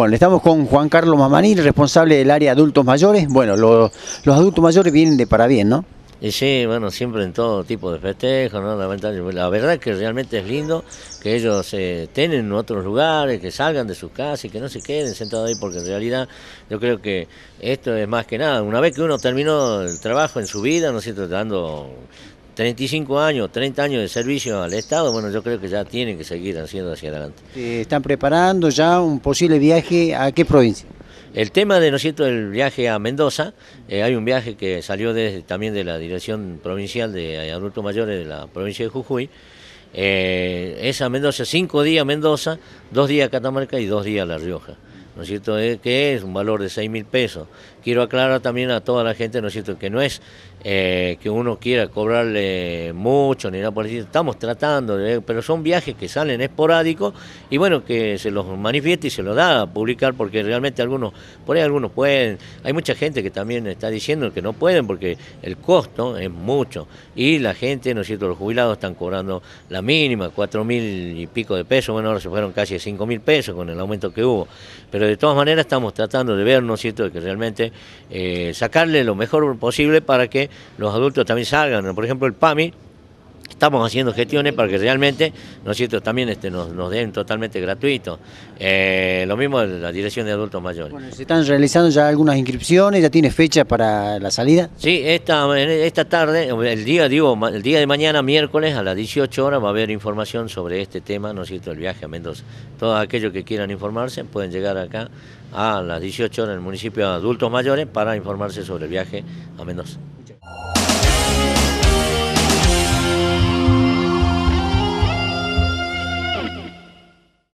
Bueno, estamos con Juan Carlos Mamanil, responsable del área de adultos mayores. Bueno, los adultos mayores vienen de para bien, ¿no? sí, bueno, siempre en todo tipo de festejos, ¿no? La verdad que realmente es lindo que ellos se eh, estén en otros lugares, que salgan de sus casas y que no se queden sentados ahí, porque en realidad yo creo que esto es más que nada. Una vez que uno terminó el trabajo en su vida, ¿no es cierto?, dando 35 años, 30 años de servicio al Estado, bueno, yo creo que ya tienen que seguir haciendo hacia adelante. ¿Están preparando ya un posible viaje a qué provincia? El tema de, ¿no es el viaje a Mendoza, eh, hay un viaje que salió también de la Dirección Provincial de eh, Adultos Mayores de la provincia de Jujuy, eh, es a Mendoza, cinco días Mendoza, dos días Catamarca y dos días La Rioja. ¿no es cierto?, eh, que es un valor de 6 mil pesos. Quiero aclarar también a toda la gente, ¿no es cierto?, que no es eh, que uno quiera cobrarle mucho ni nada por decir, estamos tratando, pero son viajes que salen esporádicos y bueno, que se los manifieste y se los da a publicar porque realmente algunos, por ahí algunos pueden, hay mucha gente que también está diciendo que no pueden porque el costo es mucho y la gente, ¿no es cierto?, los jubilados están cobrando la mínima, 4 mil y pico de pesos, bueno, ahora se fueron casi a 5 mil pesos con el aumento que hubo, pero de todas maneras estamos tratando de ver, ¿no es cierto?, de que realmente eh, sacarle lo mejor posible para que los adultos también salgan. Por ejemplo, el PAMI estamos haciendo gestiones para que realmente, ¿no es cierto?, también este, nos, den totalmente gratuito. Eh, lo mismo la dirección de adultos mayores. Bueno, ¿se están realizando ya algunas inscripciones? ¿Ya tiene fecha para la salida? Sí, esta, esta tarde, el día, digo, el día de mañana, miércoles, a las 18 horas, va a haber información sobre este tema, ¿no es cierto?, el viaje a Mendoza. Todos aquellos que quieran informarse pueden llegar acá a las 18 horas en el municipio de adultos mayores para informarse sobre el viaje a Mendoza.